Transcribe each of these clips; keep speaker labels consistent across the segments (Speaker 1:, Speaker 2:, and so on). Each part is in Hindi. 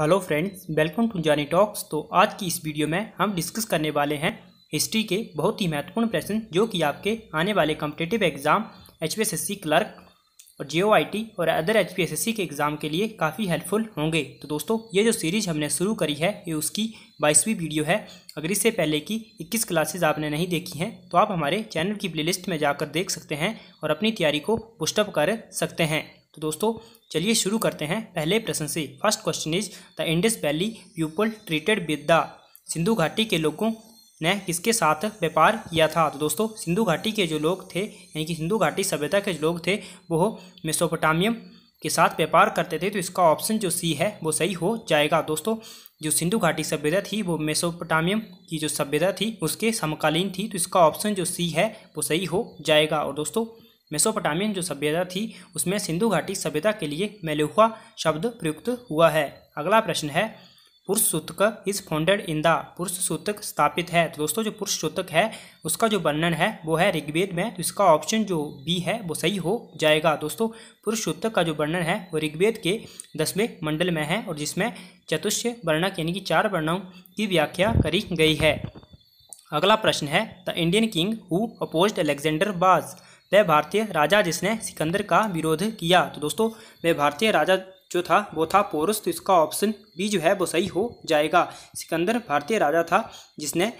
Speaker 1: hello friends welcome to Jaani talks तो आज की इस वीडियो में हम डिस्कस करने वाले हैं हिस्ट्री के बहुत ही महत्वपूर्ण प्रश्न जो कि आपके आने वाले कम्पिटेटिव एग्ज़ाम एच क्लर्क और जे और अदर एच के एग्ज़ाम के लिए काफ़ी हेल्पफुल होंगे तो दोस्तों ये जो सीरीज हमने शुरू करी है ये उसकी बाईसवीं वीडियो है अगर इससे पहले की इक्कीस क्लासेज आपने नहीं देखी हैं तो आप हमारे चैनल की प्ले में जाकर देख सकते हैं और अपनी तैयारी को पुस्टअप कर सकते हैं तो दोस्तों चलिए शुरू करते हैं पहले प्रश्न से first question is the Indus valley people treated with the Sindhu घाटी के लोगों ने किसके साथ व्यापार किया था तो दोस्तों सिंधु घाटी के जो लोग थे यानी कि सिंधु घाटी सभ्यता के जो लोग थे वो मेसोपोटामियम के साथ व्यापार करते थे तो इसका ऑप्शन जो सी है वो सही हो जाएगा दोस्तों जो सिंधु घाटी सभ्यता थी वो मेसोपोटामियम की जो सभ्यता थी उसके समकालीन थी तो इसका ऑप्शन जो सी है वो सही हो जाएगा और दोस्तों मेसोपोटामियन जो सभ्यता थी उसमें सिंधु घाटी सभ्यता के लिए मेलुहा शब्द प्रयुक्त हुआ है अगला प्रश्न है पुरुष सूतक इज फाउंडेड इन द पुरुष सूतक स्थापित है तो दोस्तों जो पुरुष सूतक है उसका जो वर्णन है वो है ऋग्वेद में तो इसका ऑप्शन जो बी है वो सही हो जाएगा दोस्तों पुरुष सूतक का जो वर्णन है वो ऋग्वेद के दसवें मंडल में है और जिसमें चतुष्य वर्णक यानी कि चार वर्णों की व्याख्या करी गई है अगला प्रश्न है the Indian king who opposed Alexander was वह भारतीय राजा जिसने सिकंदर का विरोध किया तो दोस्तों वह भारतीय राजा जो था वो था पोरस तो इसका ऑप्शन बी जो है वो सही हो जाएगा सिकंदर भारतीय राजा था जिसने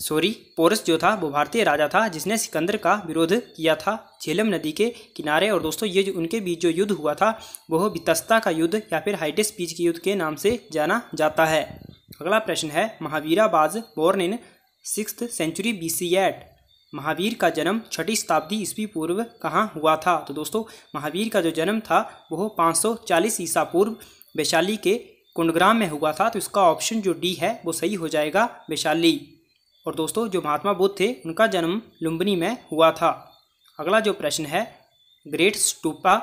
Speaker 1: सॉरी पोरस जो था वो भारतीय राजा था जिसने सिकंदर का विरोध किया था झेलम नदी के किनारे और दोस्तों ये जो उनके बीच जो युद्ध हुआ था वह बितस्ता का युद्ध या फिर हाइटेस बीच के युद्ध के नाम से जाना जाता है अगला प्रश्न है Mahavira was born in six century B C at Mahavir का जन्म छठी शताब्दी ईस्वी पूर्व कहाँ हुआ था तो दोस्तों महावीर का जो जन्म था वह 540 ईसा पूर्व वैशाली के कुंडग्राम में हुआ था तो इसका ऑप्शन जो डी है वो सही हो जाएगा वैशाली और दोस्तों जो महात्मा बुद्ध थे उनका जन्म लुम्बनी में हुआ था अगला जो प्रश्न है great stupa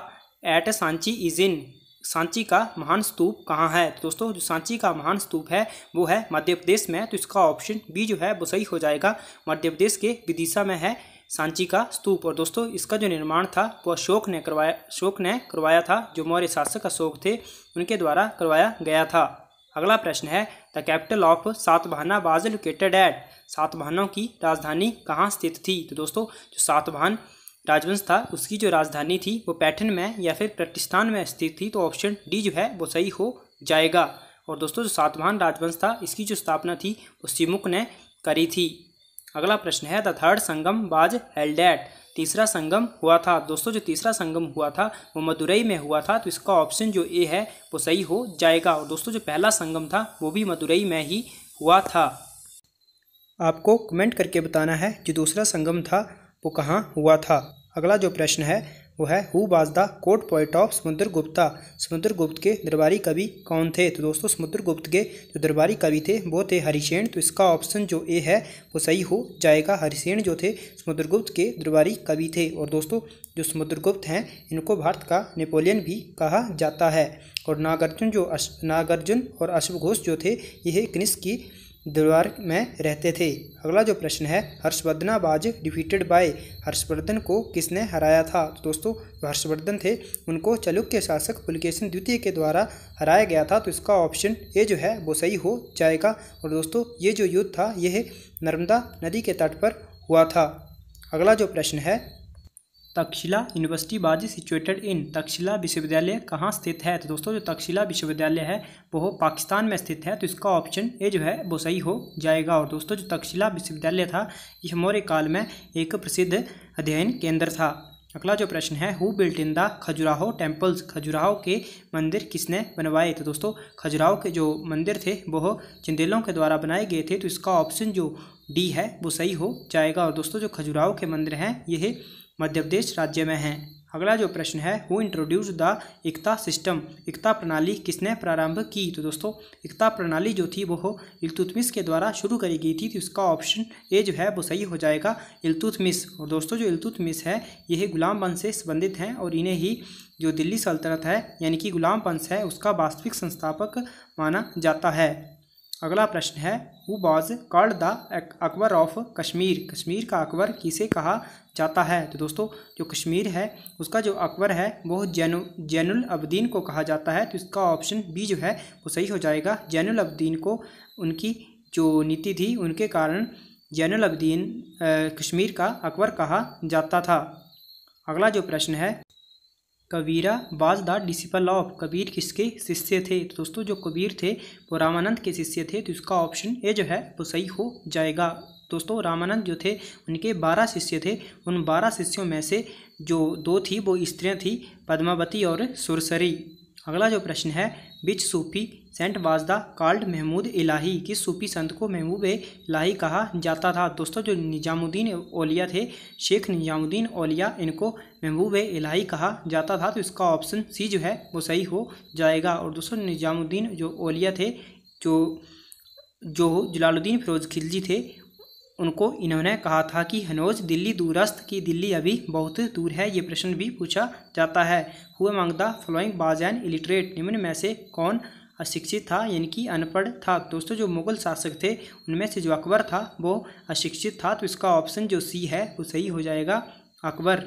Speaker 1: at Sanchi is in Sanchi का महान स्तूप कहाँ है तो दोस्तों जो सांची का महान स्तूप है वो है मध्य प्रदेश में तो इसका ऑप्शन बी जो है वो सही हो जाएगा मध्य प्रदेश के विदिशा में है सांची का स्तूप और दोस्तों इसका जो निर्माण था वो अशोक ने करवाया अशोक ने करवाया था जो मौर्य शासक अशोक थे उनके द्वारा करवाया गया था अगला प्रश्न है the capital of Satavahana was located at सातवाहनों की राजधानी कहाँ स्थित थी तो दोस्तों जो सातवाहन राजवंश था उसकी जो राजधानी थी वो पैठन में या फिर प्रतिष्ठान में स्थित थी तो ऑप्शन डी जो है वो सही हो जाएगा और दोस्तों जो सातवाहन राजवंश था इसकी जो स्थापना थी वो सिमुक ने करी थी अगला प्रश्न है द थर्ड संगम बाज हेलडेट तीसरा संगम हुआ था दोस्तों जो तीसरा संगम हुआ था वो मदुरई में हुआ था तो इसका ऑप्शन जो ए है वो सही हो जाएगा और दोस्तों जो पहला संगम था वो भी मदुरई में ही हुआ था आपको कमेंट करके बताना है जो दूसरा संगम था वो कहाँ हुआ था अगला जो प्रश्न है वो है who was the court poet of Samudra Gupta समुद्र गुप्त के दरबारी कवि कौन थे तो दोस्तों समुद्र गुप्त के जो दरबारी कवि थे वो थे हरिसेन तो इसका ऑप्शन जो ए है वो सही हो जाएगा हरिसेन जो थे समुद्रगुप्त के दरबारी कवि थे और दोस्तों जो समुद्रगुप्त हैं इनको भारत का नेपोलियन भी कहा जाता है और नागार्जुन जो नागार्जुन और अश्वघोष जो थे यह कनिष्क की द्वार में रहते थे अगला जो प्रश्न है हर्षवर्धना बाज डिफीटेड बाय हर्षवर्धन को किसने हराया था तो दोस्तों जो हर्षवर्धन थे उनको चालुक्य शासक पुलकेशन द्वितीय के द्वारा हराया गया था तो इसका ऑप्शन ए जो है वो सही हो जाएगा और दोस्तों ये जो युद्ध था यह नर्मदा नदी के तट पर हुआ था अगला जो प्रश्न है Taxila university was situated in Taxila विश्वविद्यालय कहाँ स्थित है तो दोस्तों जो तक्षशिला विश्वविद्यालय है वो पाकिस्तान में स्थित है तो इसका ऑप्शन ए जो है वो सही हो जाएगा और दोस्तों जो तक्षशिला विश्वविद्यालय था यह मौर्य काल में एक प्रसिद्ध अध्ययन केंद्र था अगला जो प्रश्न है who built in the Khajuraho temples Khajuraho के मंदिर किसने बनवाए तो दोस्तों खजुराहो के जो मंदिर थे वह चंदेलों के द्वारा बनाए गए थे तो इसका ऑप्शन जो डी है वो सही हो जाएगा और दोस्तों जो खजुराहो के मंदिर हैं यह मध्य प्रदेश राज्य में हैं अगला जो प्रश्न है वो introduce the Iqta system Iqta प्रणाली किसने प्रारंभ की तो दोस्तों एकता प्रणाली जो थी वो इल्तुतमिस के द्वारा शुरू करी गई थी तो उसका ऑप्शन ए जो है वो सही हो जाएगा इल्तुतमिस और दोस्तों जो इल्तुतमिस है यह गुलाम वंश से संबंधित हैं और इन्हें ही जो दिल्ली सल्तनत है यानी कि गुलाम वंश है उसका वास्तविक संस्थापक माना जाता है अगला प्रश्न है who was called the Akbar of Kashmir Kashmir का अकबर किसे कहा जाता है तो दोस्तों जो कश्मीर है उसका जो अकबर है वो जैन जैनुल अब्दीन को कहा जाता है तो इसका ऑप्शन बी जो है वो सही हो जाएगा जैनुल अब्दीन को उनकी जो नीति थी उनके कारण जैनुल अब्दीन कश्मीर का अकबर कहा जाता था अगला जो प्रश्न है कबीरा was the disciple of Kabir किसके शिष्य थे तो दोस्तों जो कबीर थे वो रामानंद के शिष्य थे तो इसका ऑप्शन ए जो है वो सही हो जाएगा दोस्तों रामानंद जो थे उनके बारह शिष्य थे उन बारह शिष्यों में से जो दो थी वो स्त्रियाँ थी पद्मावती और सुरसरी अगला जो प्रश्न है which Sufi saint was the called Mahmud Ilahi किस सूफी संत को महबूब इलाही कहा जाता था दोस्तों जो निजामुद्दीन ओलिया थे शेख निजामुद्दीन ओलिया इनको महबूब इलाही कहा जाता था तो इसका ऑप्शन सी जो है वो सही हो जाएगा और दोस्तों निजामुद्दीन जो ओलिया थे जो जो जलालुद्दीन फिरोज खिलजी थे उनको इन्होंने कहा था कि हनोज दिल्ली दूरस्थ की दिल्ली अभी बहुत दूर है ये प्रश्न भी पूछा जाता है who among the following was and illiterate निम्न में से कौन अशिक्षित था यानी कि अनपढ़ था दोस्तों जो मुगल शासक थे उनमें से जो अकबर था वो अशिक्षित था तो इसका ऑप्शन जो सी है वो सही हो जाएगा अकबर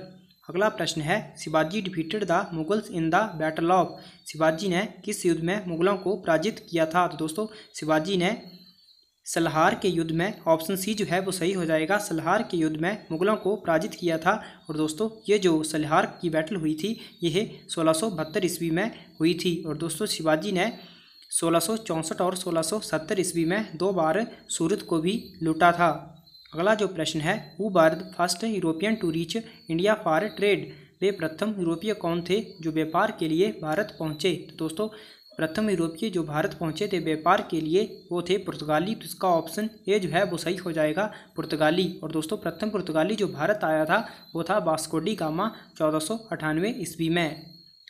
Speaker 1: अगला प्रश्न है Shivaji defeated the Mughals in the battle of Shivaji ने किस युद्ध में मुगलों को पराजित किया था तो दोस्तों शिवाजी ने सलहार के युद्ध में ऑप्शन सी जो है वो सही हो जाएगा सलहार के युद्ध में मुगलों को पराजित किया था और दोस्तों ये जो सलहार की बैटल हुई थी यह सोलह ईस्वी में हुई थी और दोस्तों शिवाजी ने सोलह और सोलह ईस्वी में दो बार सूरत को भी लूटा था अगला जो प्रश्न है वो Bharat first European to reach India for trade वे प्रथम यूरोपीय कौन थे जो व्यापार के लिए भारत पहुंचे तो दोस्तों प्रथम यूरोपीय जो भारत पहुंचे थे व्यापार के लिए वो थे पुर्तगाली तो इसका ऑप्शन ए जो है वो सही हो जाएगा पुर्तगाली और दोस्तों प्रथम पुर्तगाली जो भारत आया था वो था बास्कोडी गामा चौदह सौ अठानवे ईस्वी में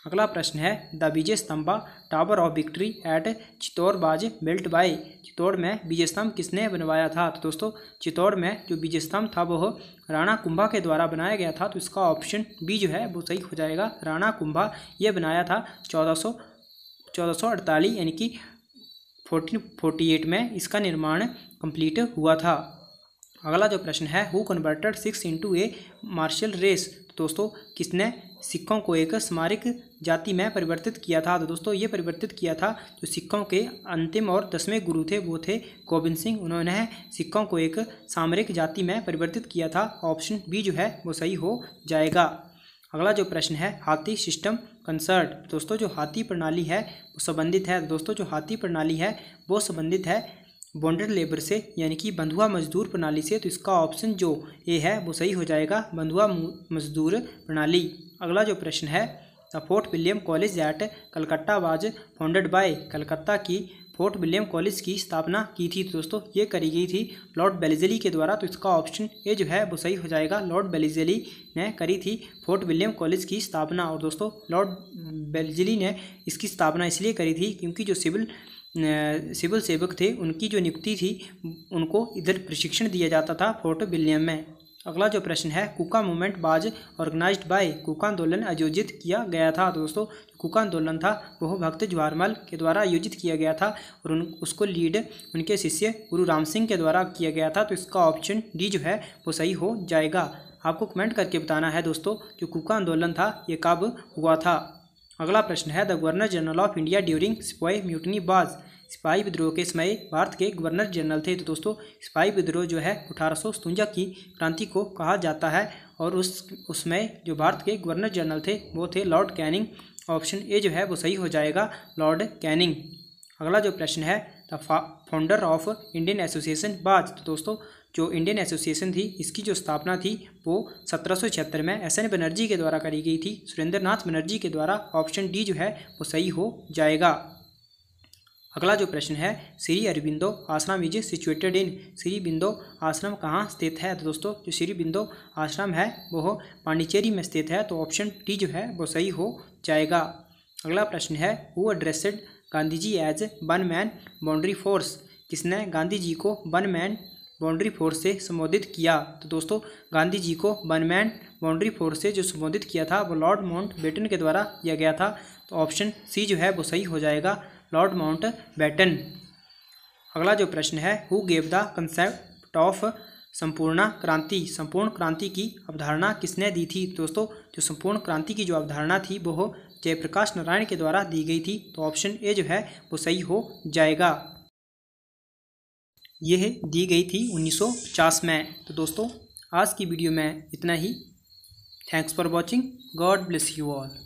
Speaker 1: अगला प्रश्न है the Vijay Stambha tower of victory at Chittor was built bye Chittor में विजय स्तंभ किसने बनवाया था तो दोस्तों चित्तौड़ में जो विजय स्तंभ था वह राणा कुंभा के द्वारा बनाया गया था तो इसका ऑप्शन बी जो है वो सही हो जाएगा राणा कुंभा ये बनाया था चौदह चौदह यानी कि फोर्टीन फोर्टी एट में इसका निर्माण कंप्लीट हुआ था अगला जो प्रश्न है who converted Sikhs into a martial race तो दोस्तों किसने सिक्कों को एक स्मारक जाति में परिवर्तित किया था तो दोस्तों ये परिवर्तित किया था जो सिक्कों के अंतिम और दसवें गुरु थे वो थे गोविंद सिंह उन्होंने सिक्कों को एक सामरिक जाति में परिवर्तित किया था ऑप्शन बी जो है वो सही हो जाएगा अगला जो प्रश्न है हाथी सिस्टम कंसर्ट दोस्तों जो हाथी प्रणाली है वो संबंधित है दोस्तों जो हाथी प्रणाली है वो संबंधित है बॉन्डेड लेबर से यानी कि बंधुआ मजदूर प्रणाली से तो इसका ऑप्शन जो ए है वो सही हो जाएगा बंधुआ मजदूर प्रणाली अगला जो प्रश्न है the Fort William college at Calcutta was founded by Calcutta की फोर्ट विलियम कॉलेज की स्थापना की थी दोस्तों ये करी गई थी लॉर्ड बेलिजली के द्वारा तो इसका ऑप्शन ए जो है वो सही हो जाएगा लॉर्ड बेलिजली ने करी थी फोर्ट विलियम कॉलेज की स्थापना और दोस्तों लॉर्ड बेलिजली ने इसकी स्थापना इसलिए करी थी क्योंकि जो सिविल सिविल सेवक थे उनकी जो नियुक्ति थी उनको इधर प्रशिक्षण दिया जाता था फोर्ट विलियम में अगला जो प्रश्न है कुका मूवमेंट बाज ऑर्गेनाइज्ड बाय कुका आंदोलन आयोजित किया गया था दोस्तों कुका आंदोलन था वह भक्त ज्वारमल के द्वारा आयोजित किया गया था और उन उसको लीड उनके शिष्य गुरु राम सिंह के द्वारा किया गया था तो इसका ऑप्शन डी जो है वो सही हो जाएगा आपको कमेंट करके बताना है दोस्तों जो कुका आंदोलन था ये कब हुआ था अगला प्रश्न है the governor general of India during sipahi mutiny was सिपाही विद्रोह के समय भारत के गवर्नर जनरल थे तो दोस्तों सिपाही विद्रोह जो है अठारह की क्रांति को कहा जाता है और उस उसमें जो भारत के गवर्नर जनरल थे वो थे लॉर्ड कैनिंग ऑप्शन ए जो है वो सही हो जाएगा लॉर्ड कैनिंग अगला जो प्रश्न है the founder of Indian association was तो दोस्तों जो इंडियन एसोसिएशन थी इसकी जो स्थापना थी वो सत्रह में एस एन बनर्जी के द्वारा करी गई थी सुरेंद्र नाथ बनर्जी के द्वारा ऑप्शन डी जो है वो सही हो जाएगा अगला जो प्रश्न है Shri Aurobindo ashram is situated in Shri Bindo ashram कहाँ स्थित है तो दोस्तों जो श्री बिंदो आश्रम है वो पांडिचेरी में स्थित है तो ऑप्शन डी जो है वो सही हो जाएगा अगला प्रश्न है वो addressed Gandhi ji as one man boundary force किसने गांधी जी को वन मैन बाउंड्री फोर्स से संबोधित किया तो दोस्तों गांधी जी को बनमैन बाउंड्री फोर्स से जो संबोधित किया था वो लॉर्ड माउंट बेटन के द्वारा किया गया था तो ऑप्शन सी जो है वो सही हो जाएगा लॉर्ड माउंट बैटन अगला जो प्रश्न है who gave the concept of Sampoorna Kranti संपूर्ण क्रांति की अवधारणा किसने दी थी दोस्तों जो संपूर्ण क्रांति की जो अवधारणा थी वो जयप्रकाश नारायण के द्वारा दी गई थी तो ऑप्शन ए जो है वो सही हो जाएगा यह दी गई थी 1950 में तो दोस्तों आज की वीडियो में इतना ही thanks for watching God bless you all